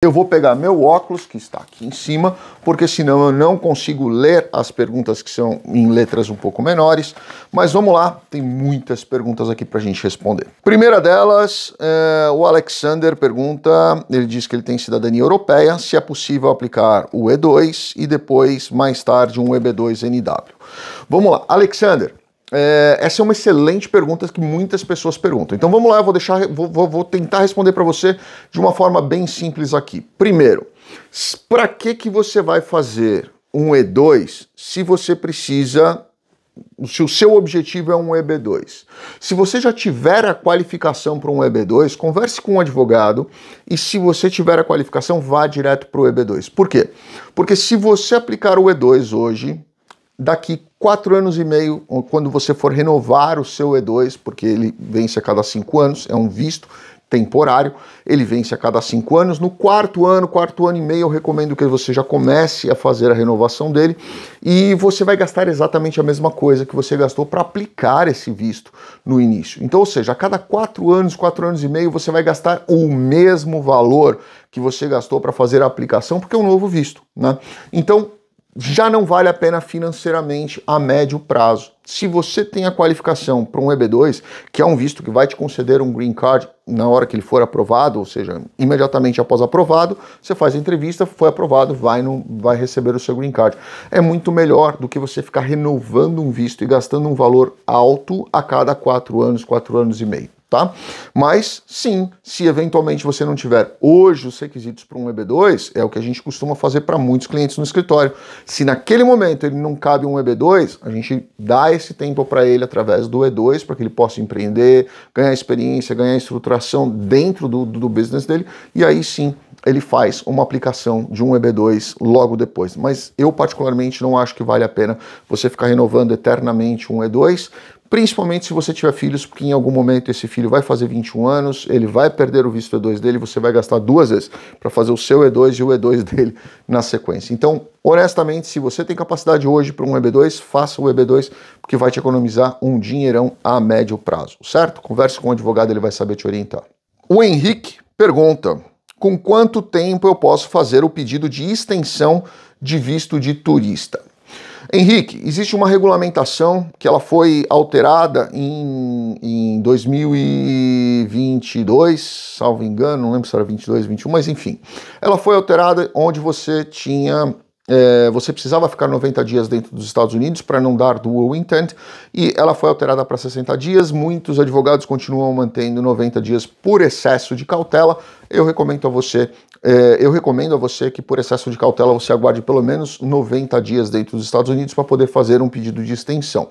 Eu vou pegar meu óculos, que está aqui em cima, porque senão eu não consigo ler as perguntas que são em letras um pouco menores. Mas vamos lá, tem muitas perguntas aqui para a gente responder. Primeira delas, é, o Alexander pergunta: ele diz que ele tem cidadania europeia, se é possível aplicar o E2 e depois, mais tarde, um EB2NW. Vamos lá, Alexander. É, essa é uma excelente pergunta que muitas pessoas perguntam. Então vamos lá, eu vou deixar, vou, vou tentar responder para você de uma forma bem simples aqui. Primeiro, para que que você vai fazer um E2 se você precisa se o seu objetivo é um EB2. Se você já tiver a qualificação para um EB2, converse com um advogado e se você tiver a qualificação, vá direto para o EB2. Por quê? Porque se você aplicar o E2 hoje, daqui quatro anos e meio, quando você for renovar o seu E2, porque ele vence a cada cinco anos, é um visto temporário, ele vence a cada cinco anos. No quarto ano, quarto ano e meio, eu recomendo que você já comece a fazer a renovação dele e você vai gastar exatamente a mesma coisa que você gastou para aplicar esse visto no início. Então, ou seja, a cada quatro anos, quatro anos e meio, você vai gastar o mesmo valor que você gastou para fazer a aplicação, porque é um novo visto, né? Então, já não vale a pena financeiramente a médio prazo. Se você tem a qualificação para um EB2, que é um visto que vai te conceder um green card na hora que ele for aprovado, ou seja, imediatamente após aprovado, você faz a entrevista, foi aprovado, vai, no, vai receber o seu green card. É muito melhor do que você ficar renovando um visto e gastando um valor alto a cada quatro anos, quatro anos e meio tá? Mas sim, se eventualmente você não tiver hoje os requisitos para um EB2, é o que a gente costuma fazer para muitos clientes no escritório. Se naquele momento ele não cabe um EB2, a gente dá esse tempo para ele através do E2 para que ele possa empreender, ganhar experiência, ganhar estruturação dentro do, do business dele e aí sim ele faz uma aplicação de um EB2 logo depois. Mas eu particularmente não acho que vale a pena você ficar renovando eternamente um E2, Principalmente se você tiver filhos, porque em algum momento esse filho vai fazer 21 anos, ele vai perder o visto E2 dele, você vai gastar duas vezes para fazer o seu E2 e o E2 dele na sequência. Então, honestamente, se você tem capacidade hoje para um EB2, faça o EB2, porque vai te economizar um dinheirão a médio prazo, certo? Converse com o advogado, ele vai saber te orientar. O Henrique pergunta: com quanto tempo eu posso fazer o pedido de extensão de visto de turista? Henrique, existe uma regulamentação que ela foi alterada em, em 2022, salvo engano, não lembro se era 22, 21, mas enfim. Ela foi alterada onde você tinha é, você precisava ficar 90 dias dentro dos Estados Unidos para não dar dual intent e ela foi alterada para 60 dias. Muitos advogados continuam mantendo 90 dias por excesso de cautela. Eu recomendo a você, é, eu recomendo a você que por excesso de cautela você aguarde pelo menos 90 dias dentro dos Estados Unidos para poder fazer um pedido de extensão.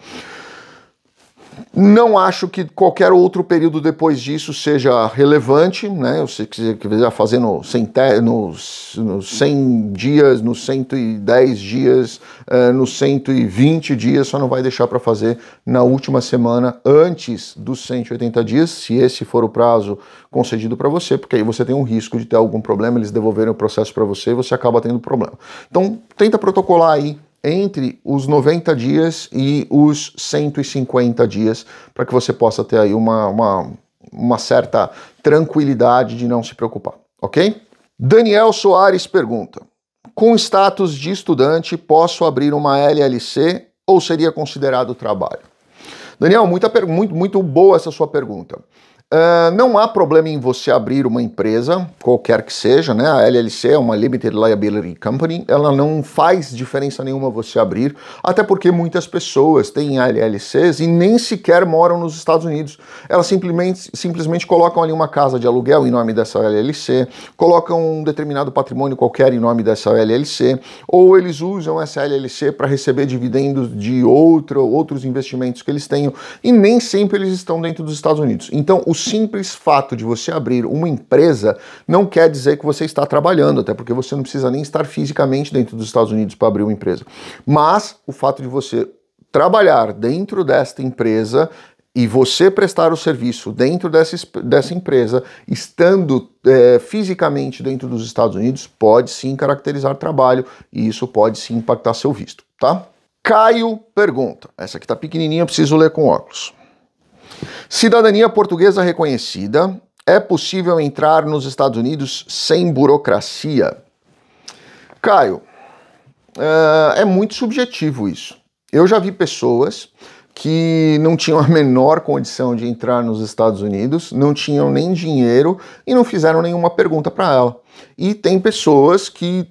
Não acho que qualquer outro período depois disso seja relevante, né? Eu quiser ah, fazer no fazendo nos, nos 100 dias, nos 110 dias, uh, nos 120 dias, só não vai deixar para fazer na última semana antes dos 180 dias, se esse for o prazo concedido para você, porque aí você tem um risco de ter algum problema, eles devolverem o processo para você e você acaba tendo problema. Então, tenta protocolar aí entre os 90 dias e os 150 dias, para que você possa ter aí uma, uma, uma certa tranquilidade de não se preocupar, ok? Daniel Soares pergunta: Com status de estudante, posso abrir uma LLC ou seria considerado trabalho? Daniel, muita, muito, muito boa essa sua pergunta. Ah, não há problema em você abrir uma empresa, qualquer que seja, né? A LLC é uma Limited Liability Company, ela não faz diferença nenhuma você abrir, até porque muitas pessoas têm LLCs e nem sequer moram nos Estados Unidos. Elas simplesmente, simplesmente colocam ali uma casa de aluguel em nome dessa LLC, colocam um determinado patrimônio qualquer em nome dessa LLC, ou eles usam essa LLC para receber dividendos de outro, outros investimentos que eles tenham, e nem sempre eles estão dentro dos Estados Unidos. Então, o simples fato de você abrir uma empresa não quer dizer que você está trabalhando, até porque você não precisa nem estar fisicamente dentro dos Estados Unidos para abrir uma empresa. Mas o fato de você trabalhar dentro desta empresa e você prestar o serviço dentro dessa, dessa empresa, estando é, fisicamente dentro dos Estados Unidos, pode sim caracterizar trabalho e isso pode sim impactar seu visto, tá? Caio pergunta. Essa aqui tá pequenininha, preciso ler com óculos. Cidadania portuguesa reconhecida. É possível entrar nos Estados Unidos sem burocracia? Caio, eh, é muito subjetivo isso. Eu já vi pessoas que não tinham a menor condição de entrar nos Estados Unidos, não tinham nem dinheiro e não fizeram nenhuma pergunta para ela. E tem pessoas que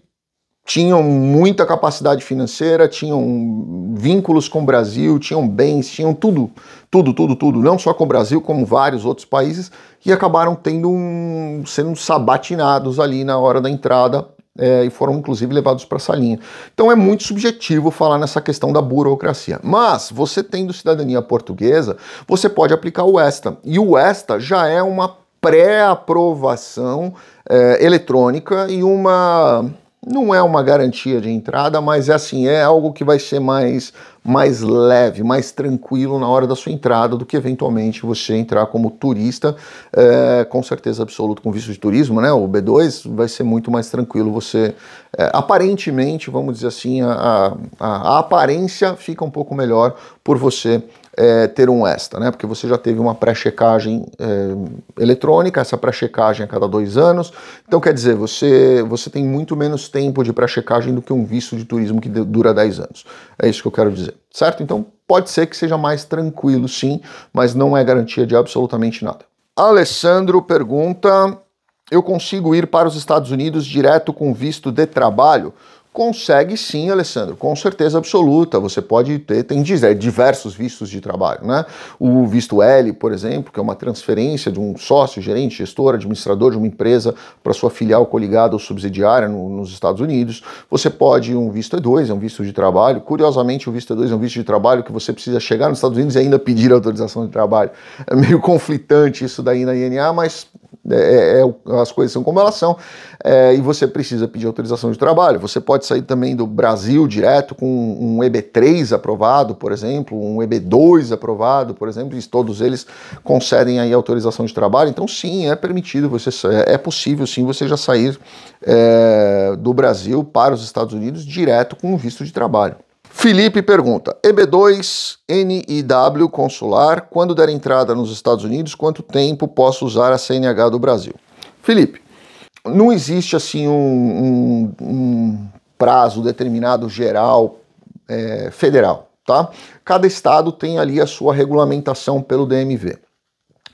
tinham muita capacidade financeira, tinham vínculos com o Brasil, tinham bens, tinham tudo tudo, tudo, tudo, não só com o Brasil, como vários outros países, que acabaram tendo um, sendo sabatinados ali na hora da entrada é, e foram inclusive levados para a salinha. Então é muito subjetivo falar nessa questão da burocracia. Mas você tendo cidadania portuguesa, você pode aplicar o ESTA. E o ESTA já é uma pré-aprovação é, eletrônica e uma não é uma garantia de entrada, mas é assim, é algo que vai ser mais, mais leve, mais tranquilo na hora da sua entrada do que eventualmente você entrar como turista, é, com certeza absoluta, com visto de turismo, né? O B2 vai ser muito mais tranquilo. Você é, aparentemente, vamos dizer assim, a, a, a aparência fica um pouco melhor por você é, ter um ESTA, né? Porque você já teve uma pré-checagem é, eletrônica, essa pré-checagem a cada dois anos. Então, quer dizer, você, você tem muito menos tempo de pré-checagem do que um visto de turismo que dura 10 anos. É isso que eu quero dizer, certo? Então, pode ser que seja mais tranquilo, sim, mas não é garantia de absolutamente nada. Alessandro pergunta: Eu consigo ir para os Estados Unidos direto com visto de trabalho? Consegue sim, Alessandro, com certeza absoluta. Você pode ter, tem é, diversos vistos de trabalho, né? O visto L, por exemplo, que é uma transferência de um sócio, gerente, gestor, administrador de uma empresa para sua filial coligada ou subsidiária no, nos Estados Unidos. Você pode um visto E2, é um visto de trabalho. Curiosamente, o visto E2 é um visto de trabalho que você precisa chegar nos Estados Unidos e ainda pedir autorização de trabalho. É meio conflitante isso daí na INA, mas é, é, é as coisas são como elas são, é, e você precisa pedir autorização de trabalho. Você pode sair também do Brasil direto com um EB3 aprovado, por exemplo, um EB2 aprovado, por exemplo, e todos eles concedem aí autorização de trabalho. Então, sim, é permitido, você é, é possível sim você já sair é, do Brasil para os Estados Unidos direto com um visto de trabalho. Felipe pergunta: EB2NIW consular, quando der entrada nos Estados Unidos, quanto tempo posso usar a CNH do Brasil? Felipe, não existe assim um, um, um prazo determinado geral é, federal, tá? Cada estado tem ali a sua regulamentação pelo DMV.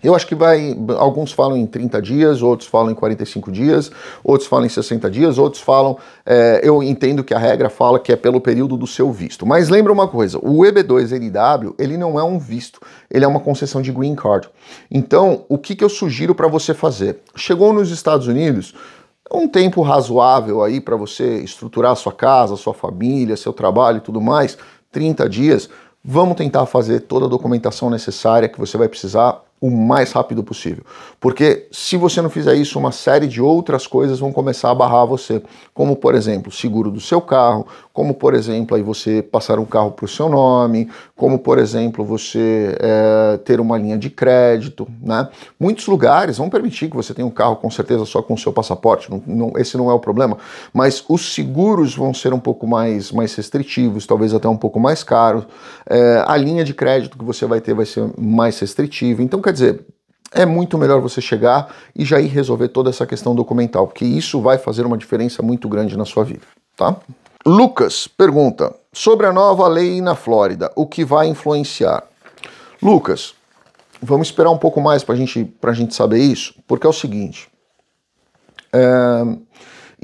Eu acho que vai. Alguns falam em 30 dias, outros falam em 45 dias, outros falam em 60 dias, outros falam. É, eu entendo que a regra fala que é pelo período do seu visto. Mas lembra uma coisa: o EB2NW ele não é um visto, ele é uma concessão de green card. Então, o que, que eu sugiro para você fazer? Chegou nos Estados Unidos, um tempo razoável aí para você estruturar sua casa, sua família, seu trabalho e tudo mais, 30 dias. Vamos tentar fazer toda a documentação necessária que você vai precisar o mais rápido possível. Porque se você não fizer isso, uma série de outras coisas vão começar a barrar você, como por exemplo, seguro do seu carro, como por exemplo aí você passar um carro para o seu nome, como por exemplo você é, ter uma linha de crédito, né? Muitos lugares vão permitir que você tenha um carro com certeza só com o seu passaporte, não, não, esse não é o problema, mas os seguros vão ser um pouco mais, mais restritivos, talvez até um pouco mais caros, é, a linha de crédito que você vai ter vai ser mais restritiva, então quer dizer, é muito melhor você chegar e já ir resolver toda essa questão documental, porque isso vai fazer uma diferença muito grande na sua vida, tá? Lucas pergunta sobre a nova lei na Flórida, o que vai influenciar? Lucas, vamos esperar um pouco mais para gente, a gente saber isso, porque é o seguinte. É...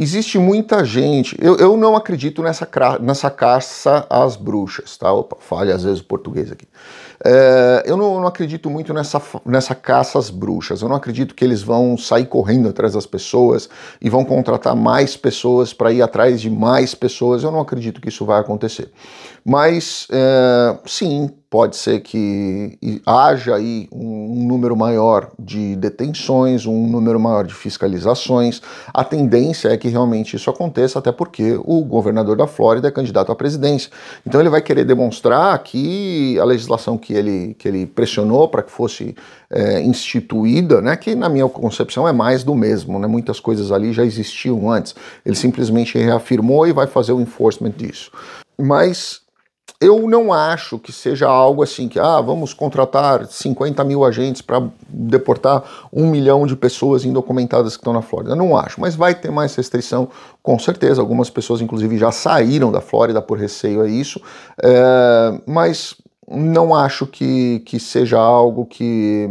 Existe muita gente. Eu, eu não acredito nessa, nessa caça às bruxas, tá? Opa, falha às vezes o português aqui. É, eu, não, não, acredito muito nessa, nessa caça às bruxas. Eu não acredito que eles vão sair correndo atrás das pessoas e vão contratar mais pessoas para ir atrás de mais pessoas. Eu não acredito que isso vai acontecer. Mas é, sim, pode ser que haja aí um número maior de detenções, um número maior de fiscalizações. A tendência é que realmente isso aconteça, até porque o governador da Flórida é candidato à presidência. Então ele vai querer demonstrar que a legislação que ele, que ele pressionou para que fosse é, instituída, né, que na minha concepção é mais do mesmo, né, muitas coisas ali já existiam antes. Ele simplesmente reafirmou e vai fazer o enforcement disso. Mas eu não acho que seja algo assim que, ah, vamos contratar 50 mil agentes para deportar um milhão de pessoas indocumentadas que estão na Flórida. Não acho, mas vai ter mais restrição, com certeza. Algumas pessoas, inclusive, já saíram da Flórida por receio a isso, é, mas não acho que, que seja algo que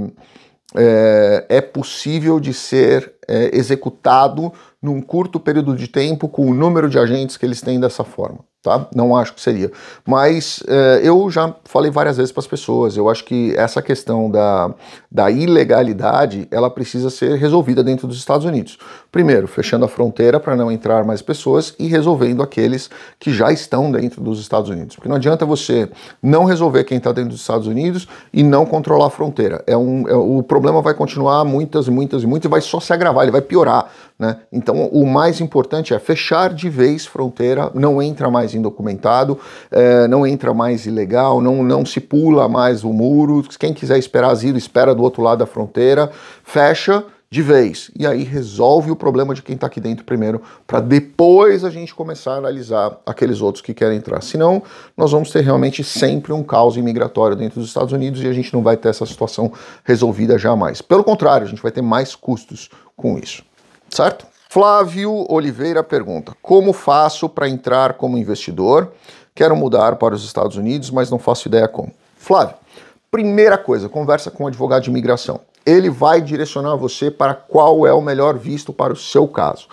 é, é possível de ser é, executado num curto período de tempo com o número de agentes que eles têm dessa forma tá? Não acho que seria. Mas é, eu já falei várias vezes para as pessoas, eu acho que essa questão da, da ilegalidade, ela precisa ser resolvida dentro dos Estados Unidos. Primeiro, fechando a fronteira para não entrar mais pessoas e resolvendo aqueles que já estão dentro dos Estados Unidos. Porque não adianta você não resolver quem está dentro dos Estados Unidos e não controlar a fronteira. É um, é, o problema vai continuar muitas, muitas, muitas e vai só se agravar, ele vai piorar, né? Então, o mais importante é fechar de vez fronteira, não entra mais indocumentado, assim, é, não entra mais ilegal, não, não se pula mais o muro, quem quiser esperar asilo, espera do outro lado da fronteira, fecha de vez. E aí resolve o problema de quem está aqui dentro primeiro, para depois a gente começar a analisar aqueles outros que querem entrar. Senão, nós vamos ter realmente sempre um caos imigratório dentro dos Estados Unidos e a gente não vai ter essa situação resolvida jamais. Pelo contrário, a gente vai ter mais custos com isso. Certo? Flávio Oliveira pergunta: Como faço para entrar como investidor? Quero mudar para os Estados Unidos, mas não faço ideia como. Flávio, primeira coisa, conversa com o um advogado de imigração. Ele vai direcionar você para qual é o melhor visto para o seu caso.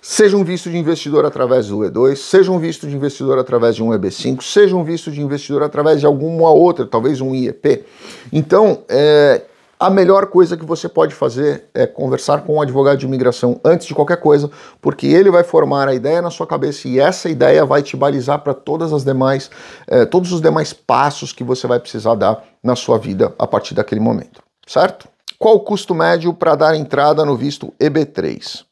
Seja um visto de investidor através do E2, seja um visto de investidor através de um EB5, seja um visto de investidor através de alguma outra, talvez um IEP. Então, é, a melhor coisa que você pode fazer é conversar com um advogado de imigração antes de qualquer coisa, porque ele vai formar a ideia na sua cabeça e essa ideia vai te balizar para todas as demais, eh, todos os demais passos que você vai precisar dar na sua vida a partir daquele momento, certo? Qual o custo médio para dar entrada no visto EB3?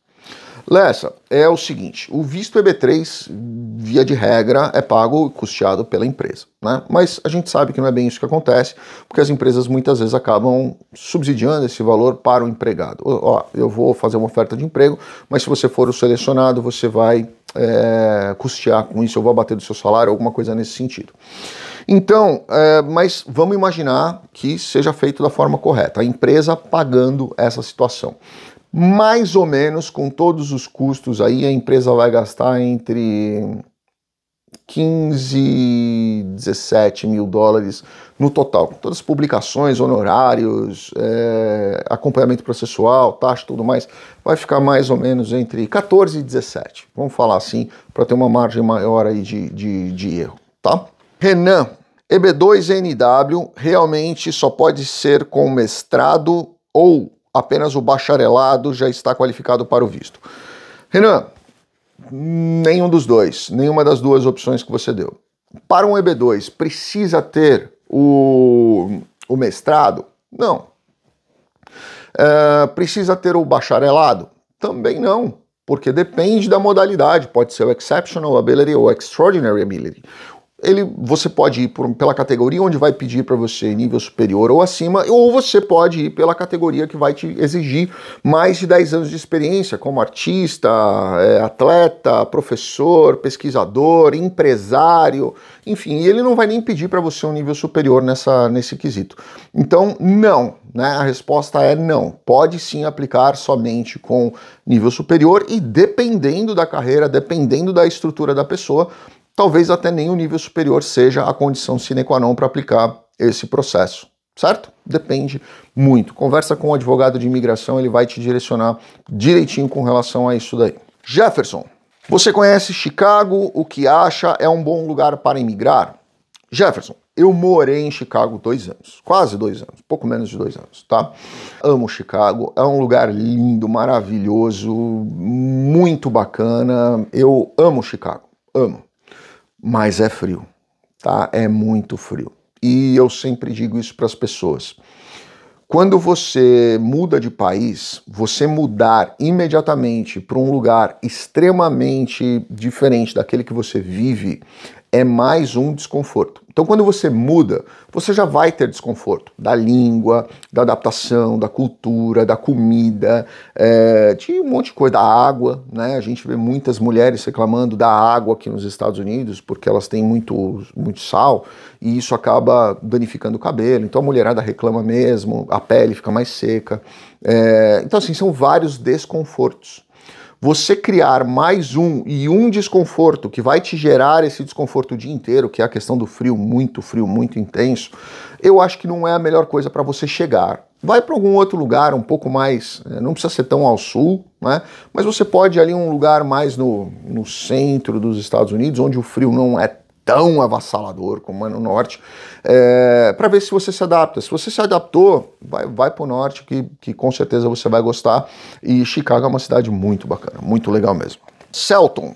Lessa, é o seguinte: o visto EB3, via de regra, é pago e custeado pela empresa. Né? Mas a gente sabe que não é bem isso que acontece, porque as empresas muitas vezes acabam subsidiando esse valor para o empregado. Ó, eu vou fazer uma oferta de emprego, mas se você for o selecionado, você vai é, custear com isso, eu vou abater do seu salário, alguma coisa nesse sentido. Então, é, mas vamos imaginar que seja feito da forma correta, a empresa pagando essa situação mais ou menos com todos os custos aí a empresa vai gastar entre 15, 17 mil dólares no total, com todas as publicações, honorários, é, acompanhamento processual, taxa tudo mais, vai ficar mais ou menos entre 14 e 17, vamos falar assim, para ter uma margem maior aí de, de, de erro, tá? Renan, EB2NW realmente só pode ser com mestrado ou apenas o bacharelado já está qualificado para o visto. Renan, nenhum dos dois, nenhuma das duas opções que você deu. Para um EB2, precisa ter o, o mestrado? Não. É, precisa ter o bacharelado? Também não, porque depende da modalidade, pode ser o Exceptional Ability ou Extraordinary Ability ele, você pode ir por, pela categoria onde vai pedir para você nível superior ou acima, ou você pode ir pela categoria que vai te exigir mais de 10 anos de experiência como artista, é, atleta, professor, pesquisador, empresário, enfim, ele não vai nem pedir para você um nível superior nessa, nesse quesito. Então, não, né? A resposta é não. Pode sim aplicar somente com nível superior e dependendo da carreira, dependendo da estrutura da pessoa, talvez até nem o nível superior seja a condição sine qua non para aplicar esse processo, certo? Depende muito. Conversa com o um advogado de imigração, ele vai te direcionar direitinho com relação a isso daí. Jefferson, você conhece Chicago? O que acha? É um bom lugar para emigrar? Jefferson, eu morei em Chicago dois anos, quase dois anos, pouco menos de dois anos, tá? Amo Chicago, é um lugar lindo, maravilhoso, muito bacana. Eu amo Chicago, amo mas é frio, tá? É muito frio. E eu sempre digo isso para as pessoas. Quando você muda de país, você mudar imediatamente para um lugar extremamente diferente daquele que você vive é mais um desconforto. Então, quando você muda, você já vai ter desconforto da língua, da adaptação, da cultura, da comida, é, de um monte de coisa, da água, né? A gente vê muitas mulheres reclamando da água aqui nos Estados Unidos porque elas têm muito, muito sal e isso acaba danificando o cabelo. Então, a mulherada reclama mesmo, a pele fica mais seca. É, então, assim, são vários desconfortos você criar mais um e um desconforto que vai te gerar esse desconforto o dia inteiro, que é a questão do frio, muito frio, muito intenso, eu acho que não é a melhor coisa para você chegar. Vai para algum outro lugar um pouco mais, é, não precisa ser tão ao sul, né? mas você pode ir ali um lugar mais no, no centro dos Estados Unidos, onde o frio não é tão avassalador como é no norte, é, eh, para ver se você se adapta. Se você se adaptou, vai, vai para o norte, que, que com certeza você vai gostar. E Chicago é uma cidade muito bacana, muito legal mesmo. Celton.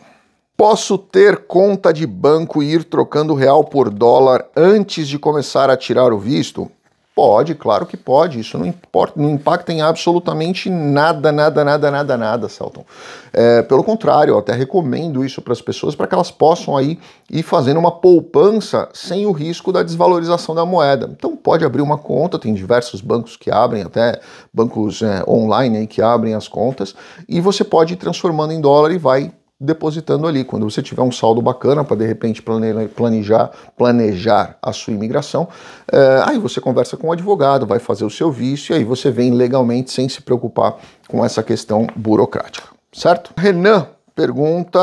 Posso ter conta de banco e ir trocando real por dólar antes de começar a tirar o visto? Pode, claro que pode. Isso não importa, não impacta em absolutamente nada, nada, nada, nada, nada, Celton. É, pelo contrário, eu até recomendo isso para as pessoas para que elas possam aí ir fazendo uma poupança sem o risco da desvalorização da moeda. Então pode abrir uma conta, tem diversos bancos que abrem, até bancos é, online aí, que abrem as contas, e você pode ir transformando em dólar e vai depositando ali. Quando você tiver um saldo bacana para de repente planejar, planejar a sua imigração, é, aí você conversa com o advogado, vai fazer o seu vício e aí você vem legalmente sem se preocupar com essa questão burocrática, certo? Renan pergunta: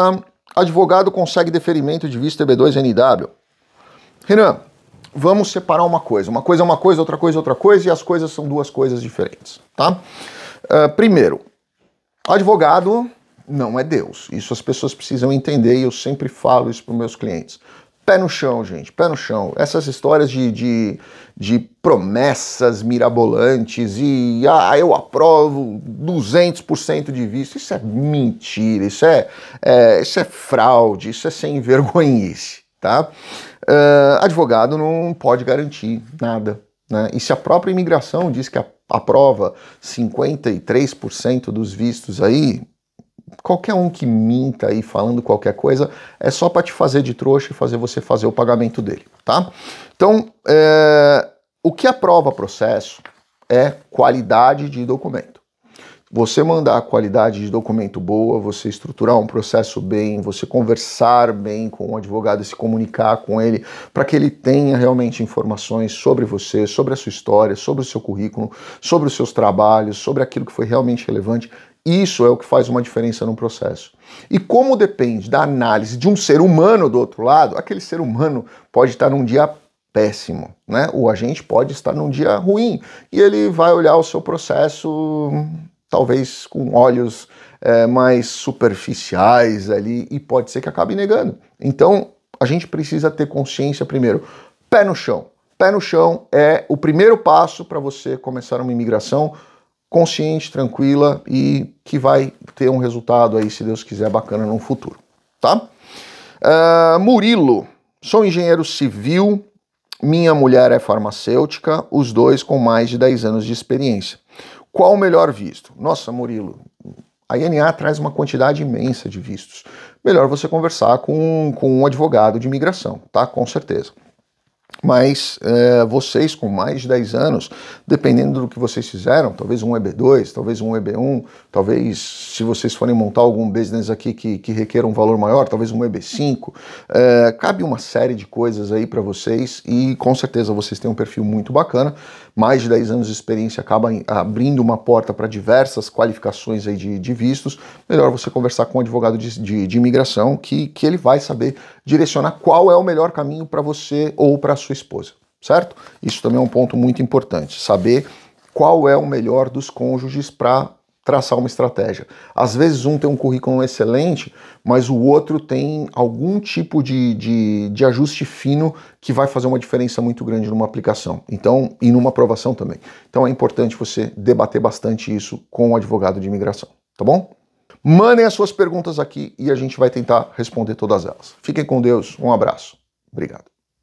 advogado consegue deferimento de visto EB2NW? Renan, vamos separar uma coisa. Uma coisa é uma coisa, outra coisa é outra coisa e as coisas são duas coisas diferentes, tá? Uh, primeiro, advogado não é Deus. Isso as pessoas precisam entender e eu sempre falo isso para meus clientes. Pé no chão, gente, pé no chão. Essas histórias de, de, de promessas mirabolantes e ah, eu aprovo 200% de visto, isso é mentira, isso é, é, isso é fraude, isso é sem vergonhice, tá? Uh, advogado não pode garantir nada, né? E se a própria imigração diz que aprova 53% dos vistos aí, qualquer um que minta aí falando qualquer coisa é só para te fazer de trouxa e fazer você fazer o pagamento dele, tá? Então, é, o que aprova processo é qualidade de documento. Você mandar a qualidade de documento boa, você estruturar um processo bem, você conversar bem com o um advogado, se comunicar com ele, para que ele tenha realmente informações sobre você, sobre a sua história, sobre o seu currículo, sobre os seus trabalhos, sobre aquilo que foi realmente relevante. Isso é o que faz uma diferença no processo. E como depende da análise de um ser humano do outro lado, aquele ser humano pode estar num dia péssimo, né? O agente pode estar num dia ruim e ele vai olhar o seu processo talvez com olhos é, mais superficiais ali e pode ser que acabe negando. Então a gente precisa ter consciência primeiro, pé no chão. Pé no chão é o primeiro passo para você começar uma imigração consciente, tranquila e que vai ter um resultado aí, se Deus quiser, bacana no futuro, tá? Uh, Murilo, sou engenheiro civil, minha mulher é farmacêutica, os dois com mais de 10 anos de experiência. Qual o melhor visto? Nossa, Murilo, a INA traz uma quantidade imensa de vistos. Melhor você conversar com, com um advogado de imigração, tá? Com certeza. Mas é, vocês com mais de 10 anos, dependendo do que vocês fizeram, talvez um EB2, talvez um EB1, talvez se vocês forem montar algum business aqui que, que requer um valor maior, talvez um EB5, é, eh, cabe uma série de coisas aí para vocês e com certeza vocês têm um perfil muito bacana. Mais de 10 anos de experiência acaba abrindo uma porta para diversas qualificações aí de, de, vistos. Melhor você conversar com um advogado de, de, de imigração que, que ele vai saber direcionar qual é o melhor caminho para você ou para sua esposa, certo? Isso também é um ponto muito importante, saber qual é o melhor dos cônjuges para traçar uma estratégia. Às vezes um tem um currículo excelente, mas o outro tem algum tipo de, de, de, ajuste fino que vai fazer uma diferença muito grande numa aplicação. Então, e numa aprovação também. Então é importante você debater bastante isso com o advogado de imigração, tá bom? Mandem as suas perguntas aqui e a gente vai tentar responder todas elas. Fiquem com Deus, um abraço. Obrigado.